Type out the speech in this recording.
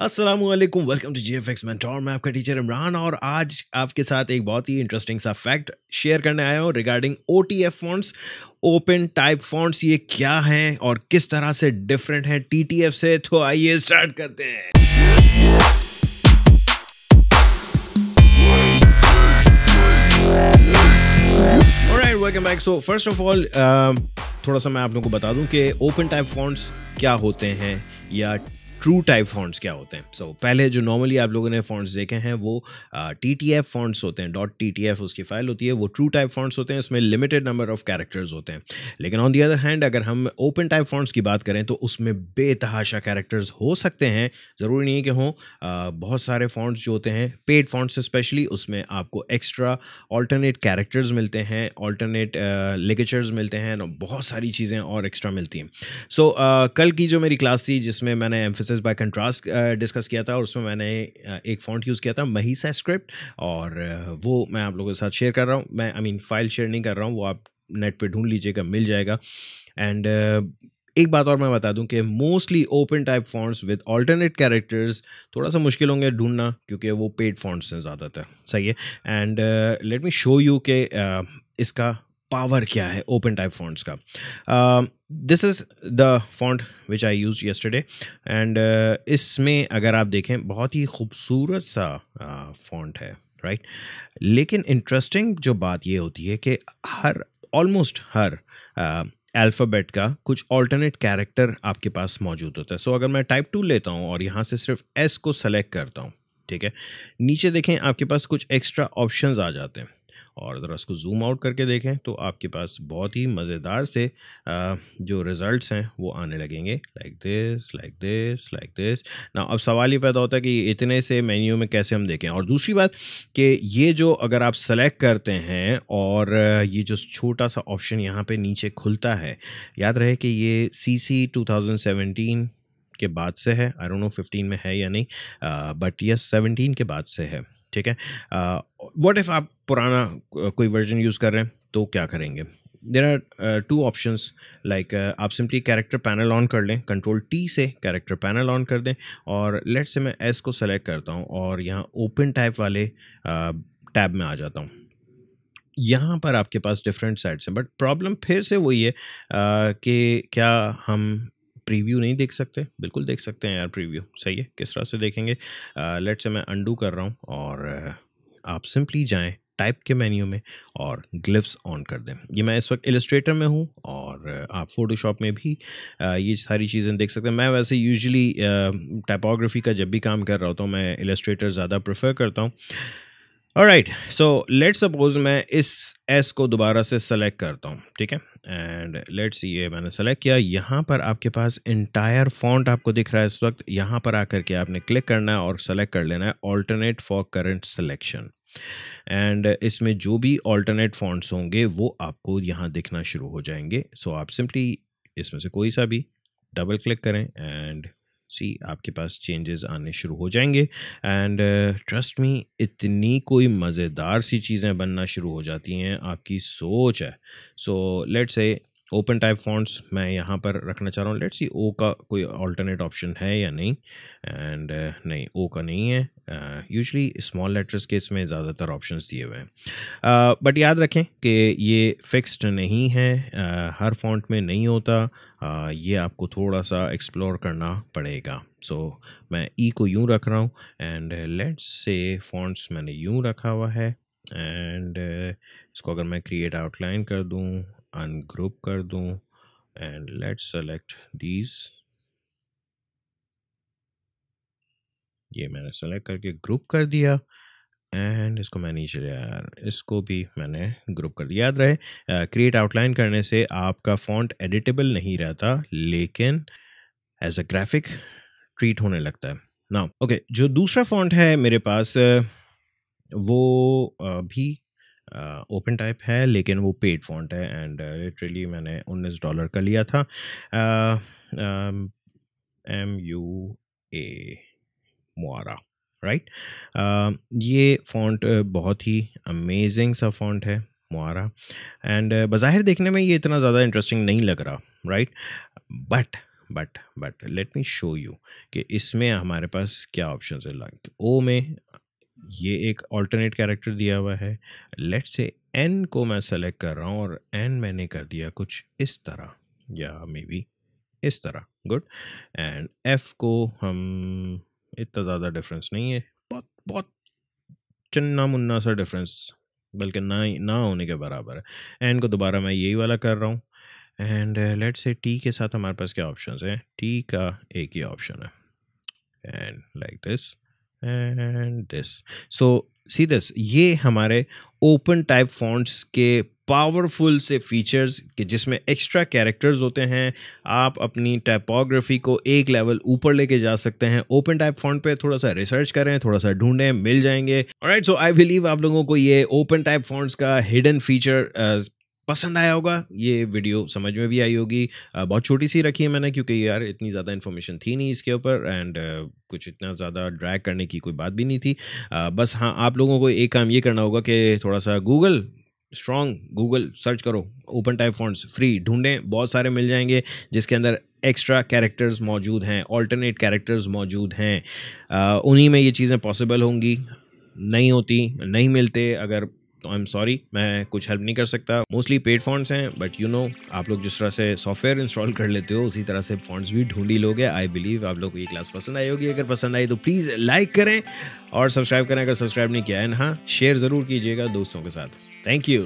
Aslam welcome to G F X mentor मैं आपका teacher Imran और आज आपके साथ एक बहुत ही इंटरेस्टिंग सा फैक्ट शेयर करने आया हूँ regarding O T F fonts open type fonts ये क्या हैं और किस तरह से डिफरेंट हैं टी टी एफ से तो आइए स्टार्ट करते हैं welcome back so first of all थोड़ा सा मैं आप लोगों को बता दूं कि ओपन टाइप फॉन्ट्स क्या होते हैं या ट्रू टाइप फॉन्ट्स क्या होते हैं सो so, पहले जो नॉर्मली आप लोगों ने फॉन्ट्स देखे हैं वो टी टी एफ फॉन्ट्स होते हैं डॉट टी टी एफ उसकी फाइल होती है वो ट्रू टाइप फॉन्ट्स होते हैं इसमें लिमिटेड नंबर ऑफ कैरेक्टर्स होते हैं लेकिन ऑन दी अदर हैंड अगर हम ओपन टाइप फॉन्ट्स की बात करें तो उसमें बेतहाशा कैरेक्टर्स हो सकते हैं ज़रूरी नहीं है कि हों बहुत सारे फॉन्ट्स जो होते हैं पेड फॉन्ट्स स्पेशली उसमें आपको एक्स्ट्रा ऑल्टरनेट कैरेक्टर्स मिलते हैं ऑल्टरनेट लिगेचर्स मिलते हैं बहुत सारी चीज़ें और एक्स्ट्रा मिलती हैं सो so, uh, कल की जो मेरी क्लास थी जिसमें मैंने emphasis differences by contrast discuss किया था और उसमें मैंने uh, एक फ़ॉन्ट यूज़ किया था महीसा स्क्रिप्ट और uh, वो मैं आप लोगों के साथ शेयर कर रहा हूँ मैं आई मीन फाइल शेयर नहीं कर रहा हूँ वो आप नेट पे ढूंढ लीजिएगा मिल जाएगा एंड uh, एक बात और मैं बता दूं कि mostly open type fonts with alternate characters थोड़ा सा मुश्किल होंगे ढूंढना क्योंकि वो पेड फॉन्ट्स हैं ज़्यादातर सही है and let me show you के uh, इसका पावर क्या है ओपन टाइप फॉन्ट्स का this is the font which I use yesterday and इसमें अगर आप देखें बहुत ही खूबसूरत सा फॉन्ट uh, है राइट uh, uh, right? लेकिन इंटरेस्टिंग जो बात ये होती है कि हर ऑलमोस्ट हर uh, का कुछ ऑल्टरनेट कैरेक्टर आपके पास मौजूद होता है सो so, अगर मैं टाइप टू लेता हूँ और यहाँ से सिर्फ एस को सेलेक्ट करता हूँ ठीक है नीचे देखें आपके पास कुछ एक्स्ट्रा ऑप्शंस आ जाते हैं और ज़रा उसको जूम आउट करके देखें तो आपके पास बहुत ही मज़ेदार से जो रिज़ल्ट हैं वो आने लगेंगे like this like this like this ना अब सवाल ये पैदा होता है कि इतने से मेन्यू में कैसे हम देखें और दूसरी बात कि ये जो अगर आप सेलेक्ट करते हैं और ये जो छोटा सा ऑप्शन यहाँ पर नीचे खुलता है याद रहे कि ये सी सी टू थाउजेंड के बाद से है आई डोंट नो 15 में है या नहीं बट यस 17 के बाद से है ठीक है वॉट इफ़ आप पुराना कोई वर्जन यूज़ कर रहे हैं तो क्या करेंगे there are two option like आप सिंपली कैरेक्टर पैनल ऑन कर लें कंट्रोल टी से कैरेक्टर पैनल ऑन कर दें और लेट से मैं एस को सेलेक्ट करता हूँ और यहाँ ओपन टाइप वाले टैब uh, में आ जाता हूँ यहाँ पर आपके पास डिफरेंट साइड्स हैं बट प्रॉब्लम फिर से वही है uh, कि क्या हम प्रीव्यू नहीं देख सकते बिल्कुल देख सकते हैं यार प्रीव्यू सही है किस तरह से देखेंगे लेट uh, से मैं अंडू कर रहा हूँ और आप सिंपली जाएं टाइप के मेन्यू में और ग्लिफ्स ऑन कर दें ये मैं इस वक्त इलस्ट्रेटर में हूँ और uh, आप फोटोशॉप में भी uh, ये सारी चीज़ें देख सकते हैं मैं वैसे यूजली टाइपोग्राफी uh, का जब भी काम कर रहा होता हूँ मैं इलस्ट्रेटर ज़्यादा प्रेफर करता हूँ और राइट सो लेट सपोज मैं इस एस को दोबारा से सेलेक्ट करता हूँ ठीक है एंड लेट्स ये मैंने सेलेक्ट किया यहाँ पर आपके पास इंटायर फॉन्ट आपको दिख रहा है इस वक्त यहाँ पर आकर के आपने क्लिक करना है और सेलेक्ट कर लेना है alternate for current selection and इसमें जो भी ऑल्टरनेट फॉन्ट्स होंगे वो आपको यहाँ दिखना शुरू हो जाएंगे सो so, आप सिंपली इसमें से कोई सा भी डबल क्लिक करें एंड सी आपके पास चेंजेस आने शुरू हो जाएंगे एंड ट्रस्ट मी इतनी कोई मज़ेदार सी चीज़ें बनना शुरू हो जाती हैं आपकी सोच है so let's say open type fonts मैं यहाँ पर रखना चाह रहा हूँ लेट्स सी ओ का कोई अल्टरनेट ऑप्शन है या नहीं एंड uh, नहीं ओ का नहीं है यूजली स्मॉल लेटर्स के इसमें ज़्यादातर ऑप्शंस दिए हुए हैं बट uh, याद रखें कि ये फिक्स्ड नहीं है uh, हर फॉन्ट में नहीं होता uh, ये आपको थोड़ा सा एक्सप्लोर करना पड़ेगा सो so, मैं ई e को यूँ रख रहा हूँ एंड लेट्स से फॉन्ट्स मैंने यूँ रखा हुआ है एंड uh, इसको अगर मैं क्रिएट आउटलाइन कर दूँ अनग्रुप कर दूं एंड लेट सेलेक्ट दीज ये मैंने सेलेक्ट करके ग्रुप कर दिया एंड इसको मैं नीचे ले आया इसको भी मैंने ग्रुप कर दिया याद रहे क्रिएट uh, आउटलाइन करने से आपका फॉन्ट एडिटेबल नहीं रहता लेकिन एज अ ग्राफिक ट्रीट होने लगता है ना ओके okay, जो दूसरा फॉन्ट है मेरे पास वो भी ओपन टाइप है लेकिन वो पेड फॉन्ट है एंड लिटरली uh, मैंने उन्नीस डॉलर का लिया था M U A Muara right ये फॉन्ट बहुत ही अमेजिंग सा फॉन्ट है मुआरा एंड बाहिर देखने में ये इतना ज़्यादा इंटरेस्टिंग नहीं लग रहा right but but but let me show you कि इसमें हमारे पास क्या ऑप्शन है लाइक ओ में ये एक ऑल्टरनेट कैरेक्टर दिया हुआ है लेट से एन को मैं सेलेक्ट कर रहा हूँ और एन मैंने कर दिया कुछ इस तरह या मे बी इस तरह गुड एंड एफ़ को हम इतना ज़्यादा डिफरेंस नहीं है बहुत बहुत चन्ना मुन्ना सा डिफरेंस बल्कि ना ना होने के बराबर है एन को दोबारा मैं यही वाला कर रहा हूँ एंड लेट से टी के साथ हमारे पास क्या ऑप्शन हैं टी का एक ही ऑप्शन है and like this and this so see this ये हमारे ओपन टाइप फॉन्ट्स के पावरफुल से फीचर्स के जिसमें एक्स्ट्रा कैरेक्टर्स होते हैं आप अपनी टाइपोग्राफी को एक लेवल ऊपर लेके जा सकते हैं ओपन टाइप फॉन्ट पे थोड़ा सा रिसर्च करें थोड़ा सा ढूंढें मिल जाएंगे राइट सो आई बिलीव आप लोगों को ये ओपन टाइप फॉन्ट्स का हिडन फीचर पसंद आया होगा ये वीडियो समझ में भी आई होगी बहुत छोटी सी रखी है मैंने क्योंकि यार इतनी ज़्यादा इन्फॉर्मेशन थी नहीं इसके ऊपर एंड कुछ इतना ज़्यादा ड्रैग करने की कोई बात भी नहीं थी बस हाँ आप लोगों को एक काम ये करना होगा कि थोड़ा सा गूगल स्ट्रॉन्ग गूगल सर्च करो ओपन टाइप फॉन्ट्स फ्री ढूंढें बहुत सारे मिल जाएंगे जिसके अंदर एक्स्ट्रा कैरेक्टर्स मौजूद हैं ऑल्टरनेट कैरेक्टर्स मौजूद हैं उन्हीं में ये चीज़ें पॉसिबल होंगी नहीं होती नहीं मिलते अगर आई एम सॉरी मैं कुछ हेल्प नहीं कर सकता मोस्टली पेड फॉन्ट्स हैं बट यू नो आप लोग जिस तरह से सॉफ्टवेयर इंस्टॉल कर लेते हो उसी तरह से फॉन्ट्स भी ढूंढी लोगे आई बिलीव आप लोग को ये क्लास पसंद आई होगी अगर पसंद आई तो प्लीज़ लाइक करें और सब्सक्राइब करें अगर सब्सक्राइब नहीं किया है ना शेयर ज़रूर कीजिएगा दोस्तों के साथ थैंक यू